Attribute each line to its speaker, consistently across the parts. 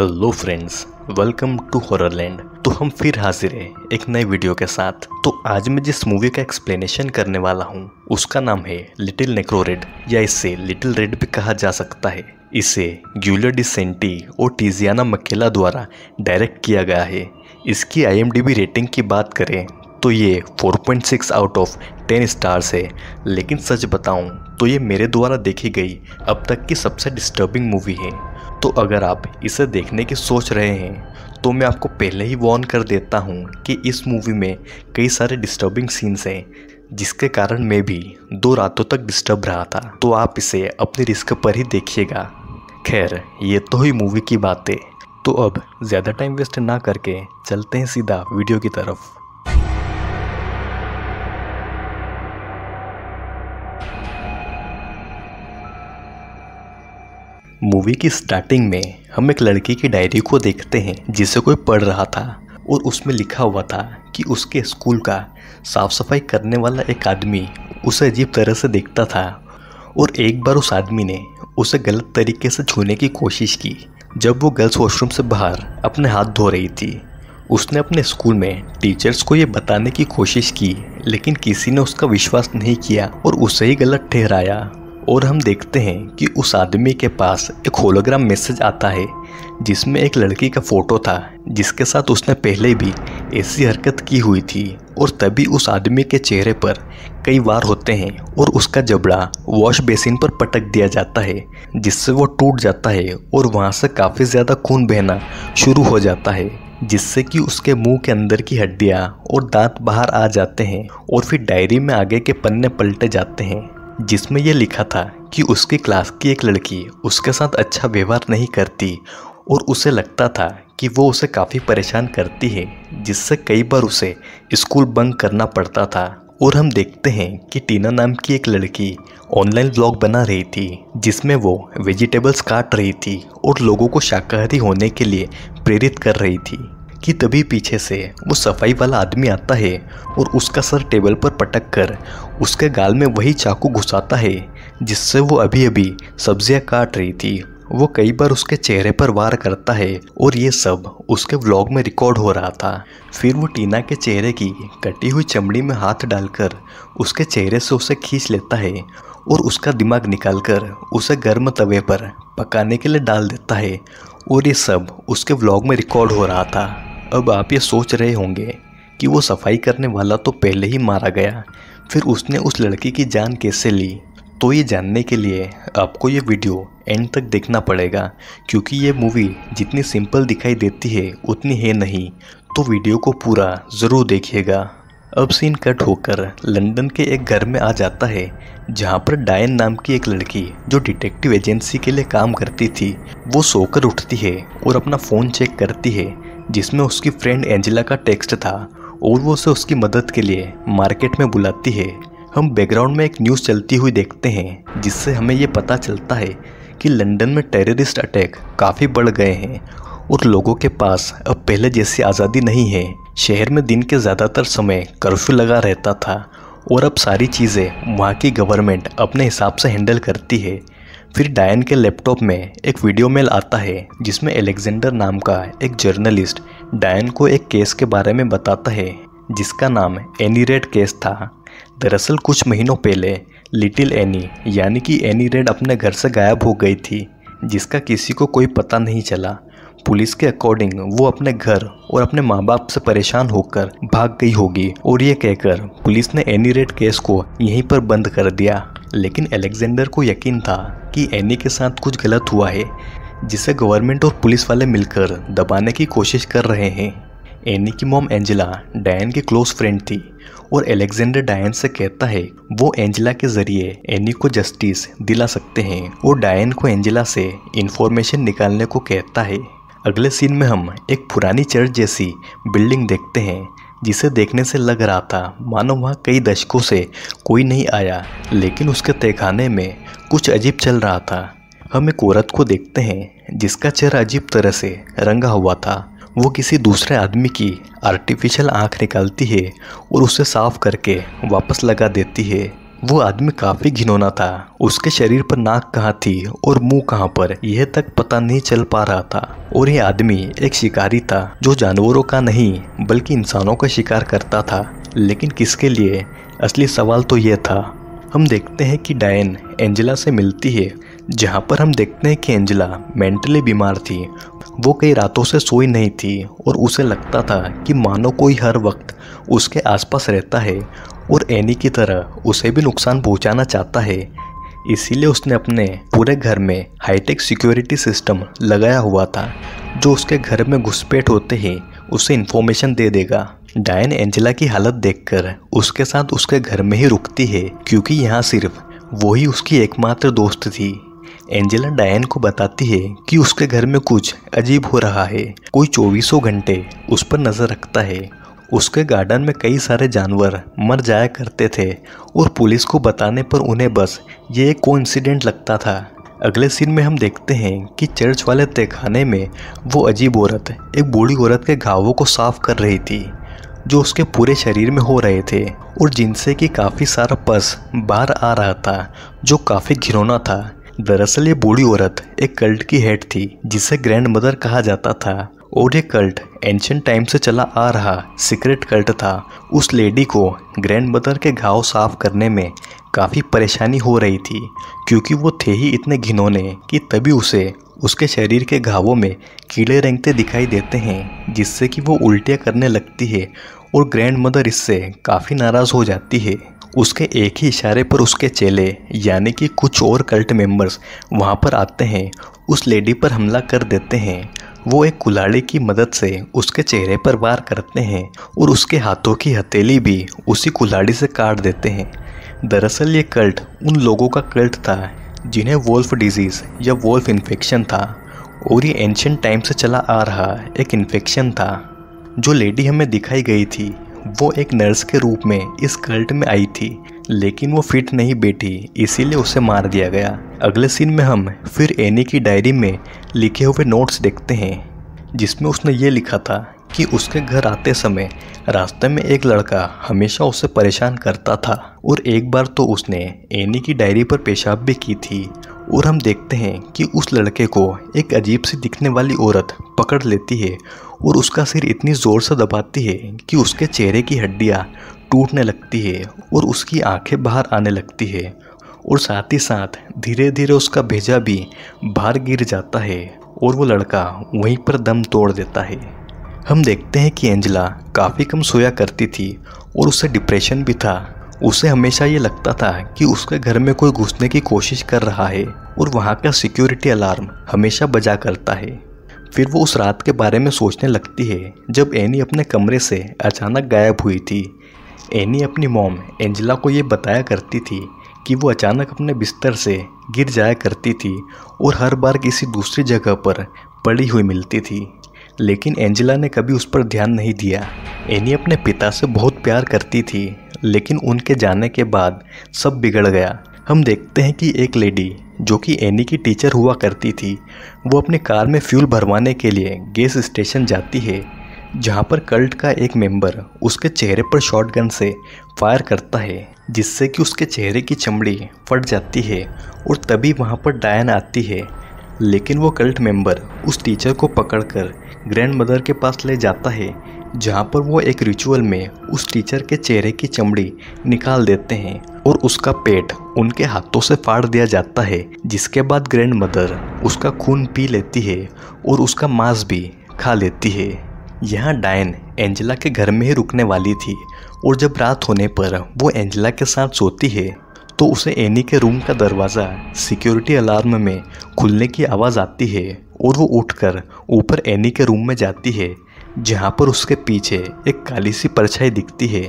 Speaker 1: hello friends welcome to Horrorland तो हम फिर हाजिर हैं एक नए वीडियो के साथ तो आज मैं जिस मूवी का एक्सप्लेनेशन करने वाला हूँ उसका नाम है लिटिल नेक्रो रेड या इसे लिटिल रेड भी कहा जा सकता है इसे ग्यूलर डिसेंटी और टीजियाना मकेला द्वारा डायरेक्ट किया गया है इसकी आई रेटिंग की बात करें तो ये 4.6 आउट ऑफ 10 स्टार्स है लेकिन सच बताऊं तो ये मेरे द्वारा देखी गई अब तक की सबसे डिस्टर्बिंग मूवी है तो अगर आप इसे देखने की सोच रहे हैं तो मैं आपको पहले ही वॉर्न कर देता हूँ कि इस मूवी में कई सारे डिस्टर्बिंग सीन्स हैं जिसके कारण मैं भी दो रातों तक डिस्टर्ब रहा था तो आप इसे अपने रिस्क पर ही देखिएगा खैर ये तो ही मूवी की बातें तो अब ज़्यादा टाइम वेस्ट ना करके चलते हैं सीधा वीडियो की तरफ मूवी की स्टार्टिंग में हम एक लड़की की डायरी को देखते हैं जिसे कोई पढ़ रहा था और उसमें लिखा हुआ था कि उसके स्कूल का साफ सफाई करने वाला एक आदमी उसे अजीब तरह से देखता था और एक बार उस आदमी ने उसे गलत तरीके से छूने की कोशिश की जब वो गर्ल्स वॉशरूम से बाहर अपने हाथ धो रही थी उसने अपने स्कूल में टीचर्स को ये बताने की कोशिश की लेकिन किसी ने उसका विश्वास नहीं किया और उसे ही गलत ठहराया और हम देखते हैं कि उस आदमी के पास एक होलोग्राम मैसेज आता है जिसमें एक लड़की का फ़ोटो था जिसके साथ उसने पहले भी ऐसी हरकत की हुई थी और तभी उस आदमी के चेहरे पर कई वार होते हैं और उसका जबड़ा वॉश बेसिन पर पटक दिया जाता है जिससे वो टूट जाता है और वहाँ से काफ़ी ज़्यादा खून बहना शुरू हो जाता है जिससे कि उसके मुंह के अंदर की हड्डियाँ और दांत बाहर आ जाते हैं और फिर डायरी में आगे के पन्ने पलटे जाते हैं जिसमें यह लिखा था कि उसकी क्लास की एक लड़की उसके साथ अच्छा व्यवहार नहीं करती और उसे लगता था कि वो उसे काफ़ी परेशान करती है जिससे कई बार उसे स्कूल बंक करना पड़ता था और हम देखते हैं कि टीना नाम की एक लड़की ऑनलाइन ब्लॉग बना रही थी जिसमें वो वेजिटेबल्स काट रही थी और लोगों को शाकाहारी होने के लिए प्रेरित कर रही थी कि तभी पीछे से वो सफाई वाला आदमी आता है और उसका सर टेबल पर पटक कर उसके गाल में वही चाकू घुसाता है जिससे वो अभी अभी सब्जियां काट रही थी वो कई बार उसके चेहरे पर वार करता है और ये सब उसके व्लॉग में रिकॉर्ड हो रहा था फिर वो टीना के चेहरे की कटी हुई चमड़ी में हाथ डालकर उसके चेहरे से उसे खींच लेता है और उसका दिमाग निकालकर उसे गर्म तवे पर पकाने के लिए डाल देता है और ये सब उसके व्लॉग में रिकॉर्ड हो रहा था अब आप ये सोच रहे होंगे कि वो सफाई करने वाला तो पहले ही मारा गया फिर उसने उस लड़की की जान कैसे ली तो ये जानने के लिए आपको ये वीडियो एंड तक देखना पड़ेगा क्योंकि ये मूवी जितनी सिंपल दिखाई देती है उतनी है नहीं तो वीडियो को पूरा ज़रूर देखिएगा अब सीन कट होकर लंदन के एक घर में आ जाता है जहाँ पर डायन नाम की एक लड़की जो डिटेक्टिव एजेंसी के लिए काम करती थी वो सोकर उठती है और अपना फ़ोन चेक करती है जिसमें उसकी फ्रेंड एंजिला का टेक्स्ट था और वो उसे उसकी मदद के लिए मार्केट में बुलाती है हम बैकग्राउंड में एक न्यूज़ चलती हुई देखते हैं जिससे हमें ये पता चलता है कि लंदन में टेररिस्ट अटैक काफ़ी बढ़ गए हैं और लोगों के पास अब पहले जैसी आज़ादी नहीं है शहर में दिन के ज़्यादातर समय कर्फ्यू लगा रहता था और अब सारी चीज़ें वहाँ की गवर्नमेंट अपने हिसाब से हैंडल करती है फिर डायन के लैपटॉप में एक वीडियो मेल आता है जिसमें एलेक्जेंडर नाम का एक जर्नलिस्ट डायन को एक केस के बारे में बताता है जिसका नाम एनी रेड केस था दरअसल कुछ महीनों पहले लिटिल एनी यानी कि एनी रेड अपने घर से गायब हो गई थी जिसका किसी को कोई पता नहीं चला पुलिस के अकॉर्डिंग वो अपने घर और अपने माँ बाप से परेशान होकर भाग गई होगी और ये कहकर पुलिस ने एनी रेड केस को यहीं पर बंद कर दिया लेकिन अलेक्जेंडर को यकीन था कि एनी के साथ कुछ गलत हुआ है जिसे गवर्नमेंट और पुलिस वाले मिलकर दबाने की कोशिश कर रहे हैं एनी की मोम एंजेला डायन की क्लोज फ्रेंड थी और एलेक्जेंडर डायन से कहता है वो एंजेला के जरिए एनी को जस्टिस दिला सकते हैं और डायन को एंजेला से इन्फॉर्मेशन निकालने को कहता है अगले सीन में हम एक पुरानी चर्च जैसी बिल्डिंग देखते हैं जिसे देखने से लग रहा था मानो वहाँ कई दशकों से कोई नहीं आया लेकिन उसके तहखाने में कुछ अजीब चल रहा था हम एक औरत को देखते हैं जिसका चेहरा अजीब तरह से रंगा हुआ था वो किसी दूसरे आदमी की आर्टिफिशियल आंख निकालती है और उसे साफ करके वापस लगा देती है वो आदमी काफ़ी घिनौना था उसके शरीर पर नाक कहाँ थी और मुंह कहाँ पर यह तक पता नहीं चल पा रहा था और यह आदमी एक शिकारी था जो जानवरों का नहीं बल्कि इंसानों का शिकार करता था लेकिन किसके लिए असली सवाल तो यह था हम देखते हैं कि डायन एंजेला से मिलती है जहाँ पर हम देखते हैं कि एंजेला मेंटली बीमार थी वो कई रातों से सोई नहीं थी और उसे लगता था कि मानो कोई हर वक्त उसके आसपास रहता है और एनी की तरह उसे भी नुकसान पहुंचाना चाहता है इसीलिए उसने अपने पूरे घर में हाईटेक सिक्योरिटी सिस्टम लगाया हुआ था जो उसके घर में घुसपैठ होते ही उसे इन्फॉर्मेशन दे देगा डायन एंजेला की हालत देखकर उसके साथ उसके घर में ही रुकती है क्योंकि यहाँ सिर्फ वही उसकी एकमात्र दोस्त थी एंजेला डायन को बताती है कि उसके घर में कुछ अजीब हो रहा है कोई चौबीसों घंटे उस पर नज़र रखता है उसके गार्डन में कई सारे जानवर मर जाया करते थे और पुलिस को बताने पर उन्हें बस ये एक को लगता था अगले सीन में हम देखते हैं कि चर्च वाले तहखाने में वो अजीब औरत एक बूढ़ी औरत के घावों को साफ कर रही थी जो उसके पूरे शरीर में हो रहे थे और जिनसे कि काफ़ी सारा पस बाहर आ रहा था जो काफ़ी घिरौना था दरअसल ये बूढ़ी औरत एक कल्ट की हेड थी जिसे ग्रैंड मदर कहा जाता था ये कल्ट एंशंट टाइम से चला आ रहा सीक्रेट कल्ट था उस लेडी को ग्रैंड मदर के घाव साफ करने में काफ़ी परेशानी हो रही थी क्योंकि वो थे ही इतने घिनौने कि तभी उसे उसके शरीर के घावों में कीड़े रेंगते दिखाई देते हैं जिससे कि वो उल्टियाँ करने लगती है और ग्रैंड मदर इससे काफ़ी नाराज़ हो जाती है उसके एक ही इशारे पर उसके चेले यानी कि कुछ और कल्ट मेंबर्स वहाँ पर आते हैं उस लेडी पर हमला कर देते हैं वो एक कुलाड़ी की मदद से उसके चेहरे पर वार करते हैं और उसके हाथों की हथेली भी उसी कुलाड़ी से काट देते हैं दरअसल ये कल्ट उन लोगों का कल्ट था जिन्हें वोल्फ डिजीज़ या वोल्फ इन्फेक्शन था और ये एंशंट टाइम से चला आ रहा एक इन्फेक्शन था जो लेडी हमें दिखाई गई थी वो एक नर्स के रूप में इस कल्ट में आई थी लेकिन वो फिट नहीं बैठी इसीलिए उसे मार दिया गया अगले सीन में हम फिर एनी की डायरी में लिखे हुए नोट्स देखते हैं जिसमें उसने ये लिखा था कि उसके घर आते समय रास्ते में एक लड़का हमेशा उसे परेशान करता था और एक बार तो उसने एनी की डायरी पर पेशाब भी की थी और हम देखते हैं कि उस लड़के को एक अजीब सी दिखने वाली औरत पकड़ लेती है और उसका सिर इतनी ज़ोर से दबाती है कि उसके चेहरे की हड्डियाँ टूटने लगती है और उसकी आंखें बाहर आने लगती है और साथ ही साथ धीरे धीरे उसका भेजा भी बाहर गिर जाता है और वो लड़का वहीं पर दम तोड़ देता है हम देखते हैं कि एंजला काफ़ी कम सोया करती थी और उसे डिप्रेशन भी था उसे हमेशा ये लगता था कि उसके घर में कोई घुसने की कोशिश कर रहा है और वहाँ का सिक्योरिटी अलार्म हमेशा बजा करता है फिर वो उस रात के बारे में सोचने लगती है जब एनी अपने कमरे से अचानक गायब हुई थी एनी अपनी मॉम एंजला को ये बताया करती थी कि वो अचानक अपने बिस्तर से गिर जाया करती थी और हर बार किसी दूसरी जगह पर पड़ी हुई मिलती थी लेकिन एंजेला ने कभी उस पर ध्यान नहीं दिया एनी अपने पिता से बहुत प्यार करती थी लेकिन उनके जाने के बाद सब बिगड़ गया हम देखते हैं कि एक लेडी जो कि एनी की टीचर हुआ करती थी वो अपनी कार में फ्यूल भरवाने के लिए गैस स्टेशन जाती है जहां पर कल्ट का एक मेंबर उसके चेहरे पर शॉटगन से फायर करता है जिससे कि उसके चेहरे की चमड़ी फट जाती है और तभी वहां पर डायन आती है लेकिन वो कल्ट मेंबर उस टीचर को पकड़कर ग्रैंड मदर के पास ले जाता है जहाँ पर वो एक रिचुअल में उस टीचर के चेहरे की चमड़ी निकाल देते हैं और उसका पेट उनके हाथों से फाड़ दिया जाता है जिसके बाद ग्रैंड मदर उसका खून पी लेती है और उसका मांस भी खा लेती है यहाँ डायन एंजेला के घर में ही रुकने वाली थी और जब रात होने पर वो एंजेला के साथ सोती है तो उसे एनी के रूम का दरवाज़ा सिक्योरिटी अलार्म में खुलने की आवाज़ आती है और वो उठकर ऊपर एनी के रूम में जाती है जहाँ पर उसके पीछे एक काली सी परछाई दिखती है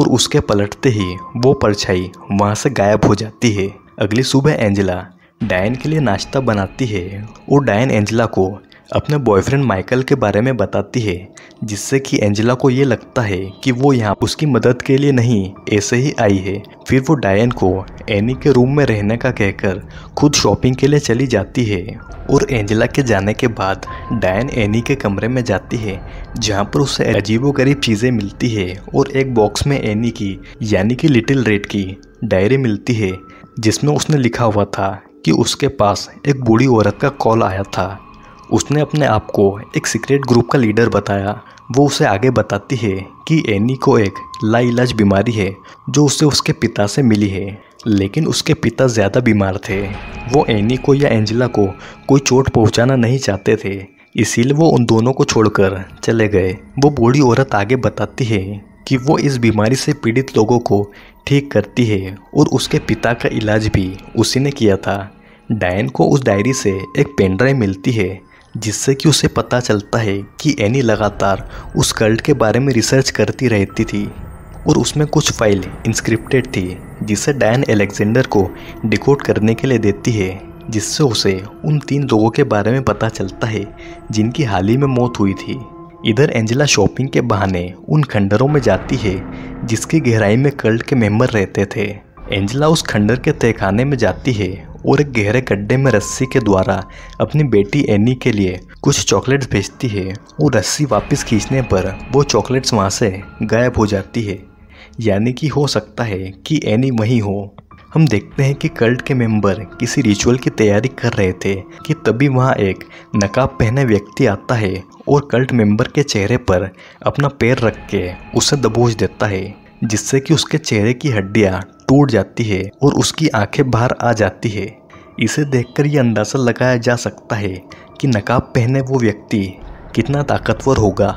Speaker 1: और उसके पलटते ही वो परछाई वहाँ से गायब हो जाती है अगली सुबह एंजेला डायन के लिए नाश्ता बनाती है और डायन एंजेला को अपने बॉयफ्रेंड माइकल के बारे में बताती है जिससे कि एंजेला को ये लगता है कि वो यहाँ उसकी मदद के लिए नहीं ऐसे ही आई है फिर वो डायन को एनी के रूम में रहने का कहकर खुद शॉपिंग के लिए चली जाती है और एंजेला के जाने के बाद डायन एनी के कमरे में जाती है जहाँ पर उसे अजीबोगरीब चीज़ें मिलती है और एक बॉक्स में एनी की यानी कि लिटिल रेड की डायरी मिलती है जिसमें उसने लिखा हुआ था कि उसके पास एक बूढ़ी औरत का कॉल आया था उसने अपने आप को एक सीक्रेट ग्रुप का लीडर बताया वो उसे आगे बताती है कि एनी को एक लाइलाज बीमारी है जो उसे उसके पिता से मिली है लेकिन उसके पिता ज़्यादा बीमार थे वो एनी को या एंजिला को कोई चोट पहुंचाना नहीं चाहते थे इसीलिए वो उन दोनों को छोड़कर चले गए वो बूढ़ी औरत आगे बताती है कि वो इस बीमारी से पीड़ित लोगों को ठीक करती है और उसके पिता का इलाज भी उसी ने किया था डायन को उस डायरी से एक पेनड्राइव मिलती है जिससे कि उसे पता चलता है कि एनी लगातार उस कल्ट के बारे में रिसर्च करती रहती थी और उसमें कुछ फाइल इंस्क्रिप्टेड थी जिसे डैन एलेक्जेंडर को डिकोड करने के लिए देती है जिससे उसे उन तीन लोगों के बारे में पता चलता है जिनकी हाल ही में मौत हुई थी इधर एंजेला शॉपिंग के बहाने उन खंडरों में जाती है जिसकी गहराई में कल्ट के मेंबर रहते थे एंजेला उस खंडर के तहखाने में जाती है और एक गहरे गड्ढे में रस्सी के द्वारा अपनी बेटी एनी के लिए कुछ चॉकलेट्स भेजती है और रस्सी वापस खींचने पर वो चॉकलेट्स वहाँ से गायब हो जाती है यानी कि हो सकता है कि एनी वहीं हो हम देखते हैं कि कल्ट के मेंबर किसी रिचुअल की तैयारी कर रहे थे कि तभी वहाँ एक नकाब पहने व्यक्ति आता है और कल्ट मेंबर के चेहरे पर अपना पैर रख के उसे दबोच देता है जिससे कि उसके चेहरे की हड्डियाँ टूट जाती है और उसकी आंखें बाहर आ जाती है इसे देखकर ये अंदाज़ा लगाया जा सकता है कि नकाब पहने वो व्यक्ति कितना ताकतवर होगा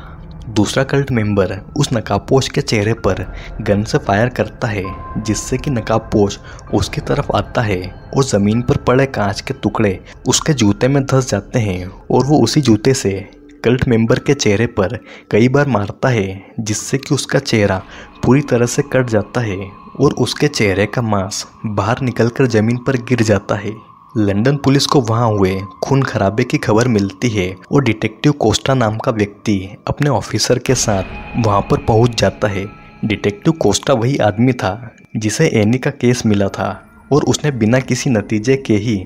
Speaker 1: दूसरा कल्ट मेंबर उस नकाबपोश के चेहरे पर गन से फायर करता है जिससे कि नकाबपोश उसकी तरफ आता है और ज़मीन पर पड़े कांच के टुकड़े उसके जूते में धस जाते हैं और वो उसी जूते से कल्ट मेंबर के चेहरे पर कई बार मारता है जिससे कि उसका चेहरा पूरी तरह से कट जाता है और उसके चेहरे का मांस बाहर निकलकर ज़मीन पर गिर जाता है लंदन पुलिस को वहां हुए खून खराबे की खबर मिलती है और डिटेक्टिव कोस्टा नाम का व्यक्ति अपने ऑफिसर के साथ वहाँ पर पहुँच जाता है डिटेक्टिव कोस्टा वही आदमी था जिसे एनी का केस मिला था और उसने बिना किसी नतीजे के ही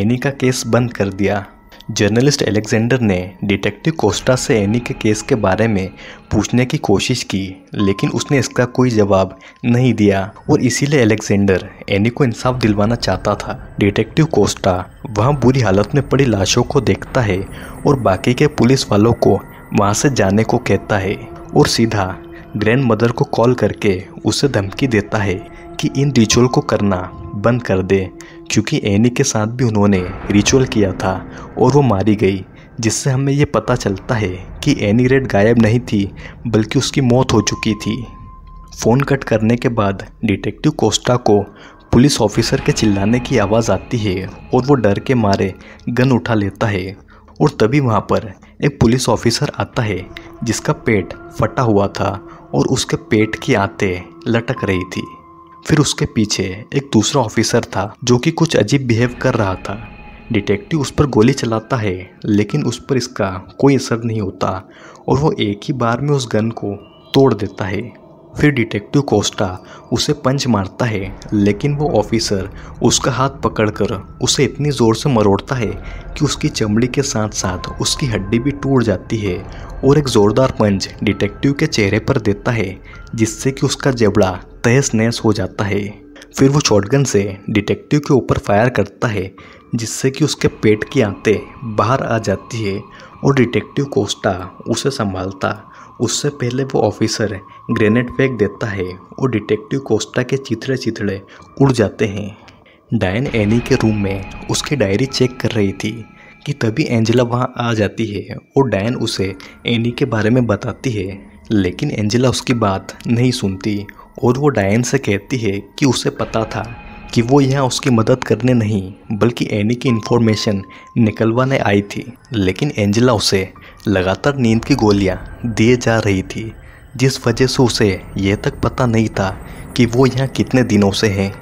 Speaker 1: एनी का केस बंद कर दिया जर्नलिस्ट एलेक्जेंडर ने डिटेक्टिव कोस्टा से एनी के केस के बारे में पूछने की कोशिश की लेकिन उसने इसका कोई जवाब नहीं दिया और इसीलिए एलेक्जेंडर एनी को इंसाफ दिलवाना चाहता था डिटेक्टिव कोस्टा वहां बुरी हालत में पड़ी लाशों को देखता है और बाकी के पुलिस वालों को वहां से जाने को कहता है और सीधा ग्रैंड मदर को कॉल करके उसे धमकी देता है कि इन रिचुअल को करना बंद कर दे क्योंकि एनी के साथ भी उन्होंने रिचुअल किया था और वो मारी गई जिससे हमें ये पता चलता है कि एनी रेड गायब नहीं थी बल्कि उसकी मौत हो चुकी थी फ़ोन कट करने के बाद डिटेक्टिव कोस्टा को पुलिस ऑफिसर के चिल्लाने की आवाज़ आती है और वो डर के मारे गन उठा लेता है और तभी वहाँ पर एक पुलिस ऑफिसर आता है जिसका पेट फटा हुआ था और उसके पेट की आते लटक रही थी फिर उसके पीछे एक दूसरा ऑफिसर था जो कि कुछ अजीब बिहेव कर रहा था डिटेक्टिव उस पर गोली चलाता है लेकिन उस पर इसका कोई असर नहीं होता और वो एक ही बार में उस गन को तोड़ देता है फिर डिटेक्टिव कोस्टा उसे पंच मारता है लेकिन वो ऑफिसर उसका हाथ पकड़कर उसे इतनी ज़ोर से मरोड़ता है कि उसकी चमड़ी के साथ साथ उसकी हड्डी भी टूट जाती है और एक ज़ोरदार पंच डिटेक्टिव के चेहरे पर देता है जिससे कि उसका जबड़ा तहस नहस हो जाता है फिर वो शॉटगन से डिटेक्टिव के ऊपर फायर करता है जिससे कि उसके पेट की आंतें बाहर आ जाती है और डिटेक्टिव कोस्टा उसे संभालता उससे पहले वो ऑफिसर ग्रेनेड फेंक देता है और डिटेक्टिव कोस्टा के चिथड़े चिथड़े उड़ जाते हैं डायन एनी के रूम में उसकी डायरी चेक कर रही थी कि तभी एंजेला वहाँ आ जाती है और डायन उसे एनी के बारे में बताती है लेकिन एंजेला उसकी बात नहीं सुनती और वो डायन से कहती है कि उसे पता था कि वो यहाँ उसकी मदद करने नहीं बल्कि एनी की इन्फॉर्मेशन निकलवाने आई थी लेकिन एंजिला उसे लगातार नींद की गोलियाँ दिए जा रही थी जिस वजह से उसे यह तक पता नहीं था कि वो यहाँ कितने दिनों से हैं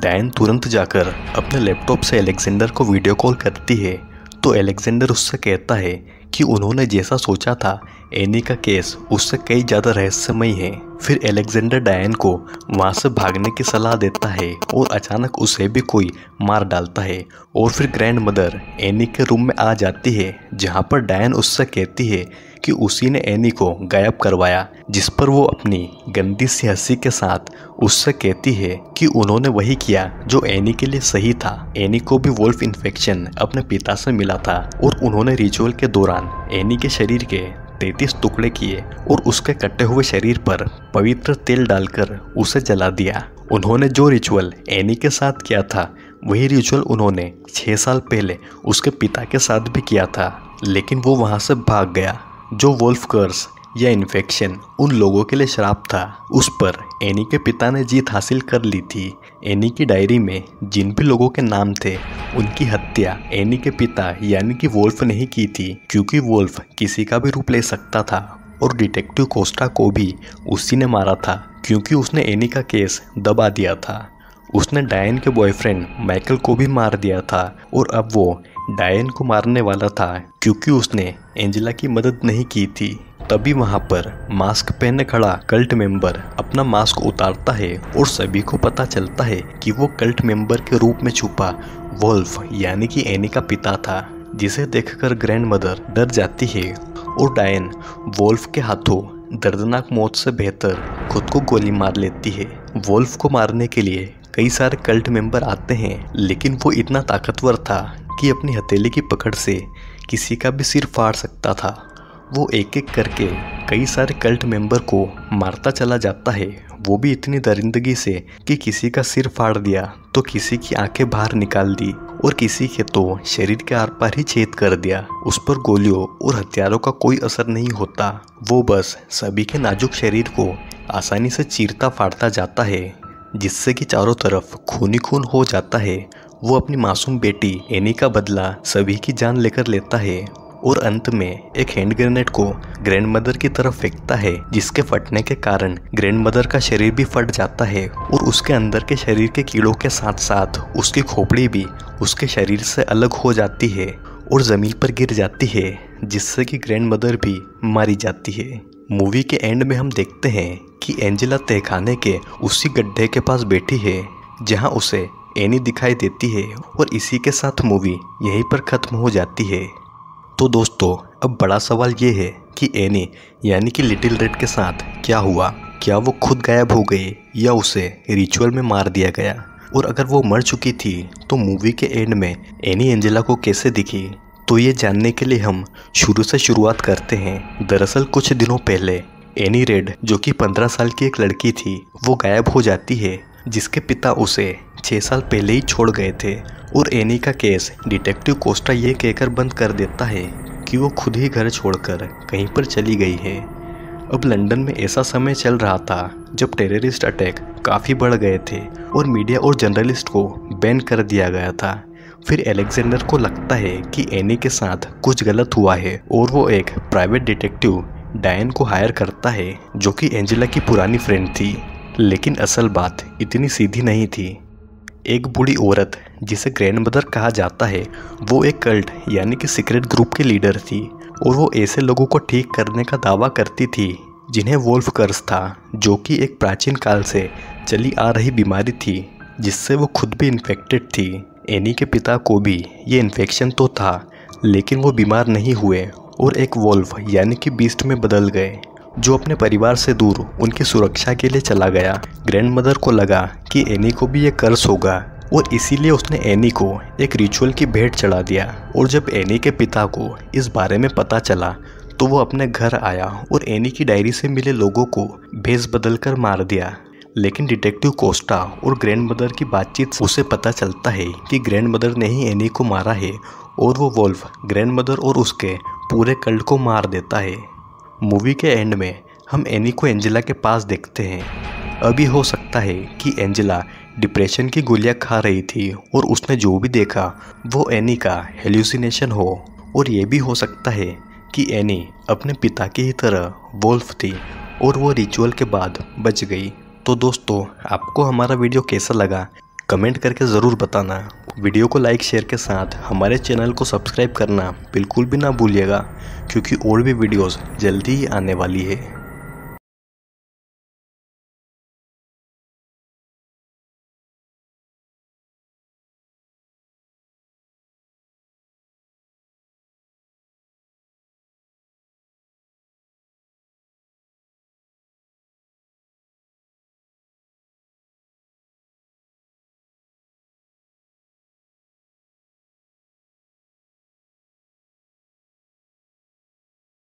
Speaker 1: डैन तुरंत जाकर अपने लैपटॉप से एलेक्जेंडर को वीडियो कॉल करती है तो एलेक्जेंडर उससे कहता है कि उन्होंने जैसा सोचा था एनी का केस उससे कई ज़्यादा रहस्यमय है फिर एलेक्जेंडर डायन को वहाँ से भागने की सलाह देता है और अचानक उसे भी कोई मार डालता है और फिर ग्रैंड मदर एनी के रूम में आ जाती है जहाँ पर डायन उससे कहती है कि उसी ने एनी को गायब करवाया जिस पर वो अपनी गंदी सी हंसी के साथ उससे कहती है कि उन्होंने वही किया जो एनी के लिए सही था एनी को भी वोल्फ इन्फेक्शन अपने पिता से मिला था और उन्होंने रिचुअल के दौरान एनी के शरीर के तैतीस टुकड़े किए और उसके कटे हुए शरीर पर पवित्र तेल डालकर उसे जला दिया उन्होंने जो रिचुअल एनी के साथ किया था वही रिचुअल उन्होंने छः साल पहले उसके पिता के साथ भी किया था लेकिन वो वहाँ से भाग गया जो वोल्फ कर्स या इन्फेक्शन उन लोगों के लिए श्राप था उस पर एनी के पिता ने जीत हासिल कर ली थी एनी की डायरी में जिन भी लोगों के नाम थे उनकी हत्या एनी के पिता यानी कि वोल्फ ने ही की थी क्योंकि वोल्फ किसी का भी रूप ले सकता था और डिटेक्टिव कोस्टा को भी उसी ने मारा था क्योंकि उसने एनी का केस दबा दिया था उसने डायन के बॉयफ्रेंड माइकल को भी मार दिया था और अब वो डायन को मारने वाला था क्योंकि उसने एंजेला की मदद नहीं की थी तभी वहां पर मास्क पहने खड़ा कल्ट मेंबर अपना मास्क उतारता है और सभी को पता चलता है कि वो कल्ट मेंबर के रूप में छुपा वोल्फ यानी कि एनी का पिता था जिसे देखकर ग्रैंड मदर डर जाती है और डायन वोल्फ के हाथों दर्दनाक मौत से बेहतर खुद को गोली मार लेती है वोल्फ को मारने के लिए कई सारे कल्ट मेंबर आते हैं लेकिन वो इतना ताकतवर था कि अपनी हथेली की पकड़ से किसी का भी सिर फाड़ सकता था वो एक एक करके कई सारे कल्ट मेंबर को मारता चला जाता है वो भी इतनी दरिंदगी से कि किसी का सिर फाड़ दिया तो किसी की आंखें बाहर निकाल दी और किसी के तो शरीर के आर पार ही छेद कर दिया उस पर गोलियों और हथियारों का कोई असर नहीं होता वो बस सभी के नाजुक शरीर को आसानी से चीरता फाड़ता जाता है जिससे कि चारों तरफ खूनी खून हो जाता है वो अपनी मासूम बेटी एनी का बदला सभी की जान लेकर लेता है और अंत में एक हैंड ग्रेनेड को ग्रैंड मदर की तरफ फेंकता है जिसके फटने के कारण ग्रैंड मदर का शरीर भी फट जाता है और उसके अंदर के शरीर के कीड़ों के साथ साथ उसकी खोपड़ी भी उसके शरीर से अलग हो जाती है और ज़मीन पर गिर जाती है जिससे कि ग्रैंड मदर भी मारी जाती है मूवी के एंड में हम देखते हैं कि एंजेला तहखाने के उसी गड्ढे के पास बैठी है जहां उसे एनी दिखाई देती है और इसी के साथ मूवी यहीं पर ख़त्म हो जाती है तो दोस्तों अब बड़ा सवाल ये है कि एनी यानी कि लिटिल रेड के साथ क्या हुआ क्या वो खुद गायब हो गए या उसे रिचुअल में मार दिया गया और अगर वो मर चुकी थी तो मूवी के एंड में एनी एंजेला को कैसे दिखी तो ये जानने के लिए हम शुरू से शुरुआत करते हैं दरअसल कुछ दिनों पहले एनी रेड जो कि 15 साल की एक लड़की थी वो गायब हो जाती है जिसके पिता उसे छः साल पहले ही छोड़ गए थे और एनी का केस डिटेक्टिव कोस्टा ये कहकर बंद कर देता है कि वो खुद ही घर छोड़कर कहीं पर चली गई है अब लंदन में ऐसा समय चल रहा था जब टेररिस्ट अटैक काफ़ी बढ़ गए थे और मीडिया और जर्नलिस्ट को बैन कर दिया गया था फिर एलेक्जेंडर को लगता है कि एनी के साथ कुछ गलत हुआ है और वो एक प्राइवेट डिटेक्टिव डायन को हायर करता है जो कि एंजेला की पुरानी फ्रेंड थी लेकिन असल बात इतनी सीधी नहीं थी एक बूढ़ी औरत जिसे ग्रैंड मदर कहा जाता है वो एक कल्ट यानी कि सीक्रेट ग्रुप की लीडर थी और वो ऐसे लोगों को ठीक करने का दावा करती थी जिन्हें वोल्फ कर्ज था जो कि एक प्राचीन काल से चली आ रही बीमारी थी जिससे वो खुद भी इन्फेक्टेड थी एनी के पिता को भी ये इन्फेक्शन तो था लेकिन वो बीमार नहीं हुए और एक वोल्फ यानी कि बीस्ट में बदल गए जो अपने परिवार से दूर उनकी सुरक्षा के लिए चला गया ग्रैंड मदर को लगा कि एनी को भी ये कर्ज होगा और इसीलिए उसने एनी को एक रिचुअल की भेंट चढ़ा दिया और जब एनी के पिता को इस बारे में पता चला तो वो अपने घर आया और एनी की डायरी से मिले लोगों को भेज बदल कर मार दिया लेकिन डिटेक्टिव कोस्टा और ग्रैंड मदर की बातचीत उसे पता चलता है कि ग्रैंड मदर ने ही एनी को मारा है और वो वोल्फ ग्रैंड मदर और उसके पूरे कल्ट को मार देता है मूवी के एंड में हम एनी को एंजेला के पास देखते हैं अभी हो सकता है कि एंजेला डिप्रेशन की गोलियां खा रही थी और उसने जो भी देखा वो एनी का हेल्यूसिनेशन हो और ये भी हो सकता है कि एनी अपने पिता की ही तरह वोल्फ थी और वो रिचुअल के बाद बच गई तो दोस्तों आपको हमारा वीडियो कैसा लगा कमेंट करके ज़रूर बताना वीडियो को लाइक शेयर के साथ हमारे चैनल को सब्सक्राइब करना बिल्कुल भी ना भूलिएगा क्योंकि और भी वीडियोस जल्दी ही आने वाली है